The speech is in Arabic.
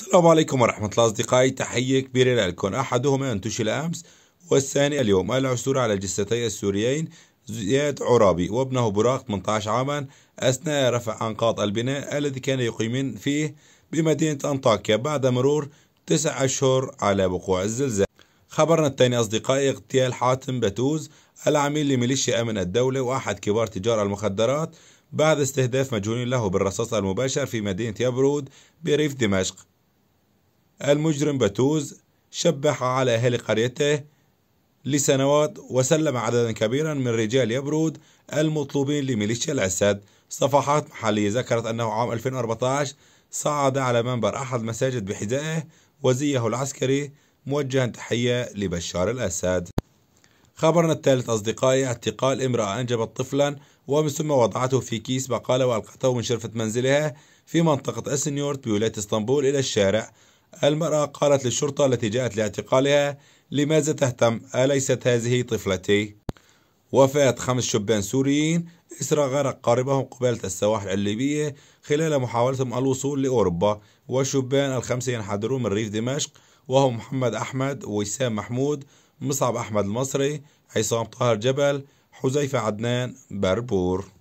السلام عليكم ورحمة الله أصدقائي تحية كبيرة لكم أحدهما انتشل أمس والثاني اليوم العثور على جثتي السوريين زياد عرابي وابنه براق 18 عاما أثناء رفع أنقاض البناء الذي كان يقيم فيه بمدينة أنطاكيا بعد مرور تسع أشهر على وقوع الزلزال خبرنا الثاني أصدقائي اغتيال حاتم بتوز العميل لميليشيا أمن الدولة وأحد كبار تجار المخدرات بعد استهداف مجهول له بالرصاص المباشر في مدينة يبرود بريف دمشق المجرم بتوز شبح على أهل قريته لسنوات وسلم عددا كبيرا من رجال يبرود المطلوبين لميليشيا الأسد صفحات محلية ذكرت أنه عام 2014 صعد على منبر أحد مساجد بحذائه وزيه العسكري موجها تحية لبشار الأسد خبرنا الثالث أصدقائي اعتقال امرأة أنجبت طفلا ومن ثم وضعته في كيس بقالة وألقته من شرفة منزلها في منطقة أسنيورت بولاية اسطنبول إلى الشارع المرأة قالت للشرطة التي جاءت لاعتقالها لماذا تهتم أليست هذه طفلتي؟ وفاة خمس شبان سوريين إسرى غرق قاربهم قبالة السواحل الليبية خلال محاولتهم الوصول لأوروبا والشبان الخمسة ينحدرون من ريف دمشق وهم محمد أحمد وسام محمود مصعب أحمد المصري عصام طاهر جبل حذيفة عدنان بربور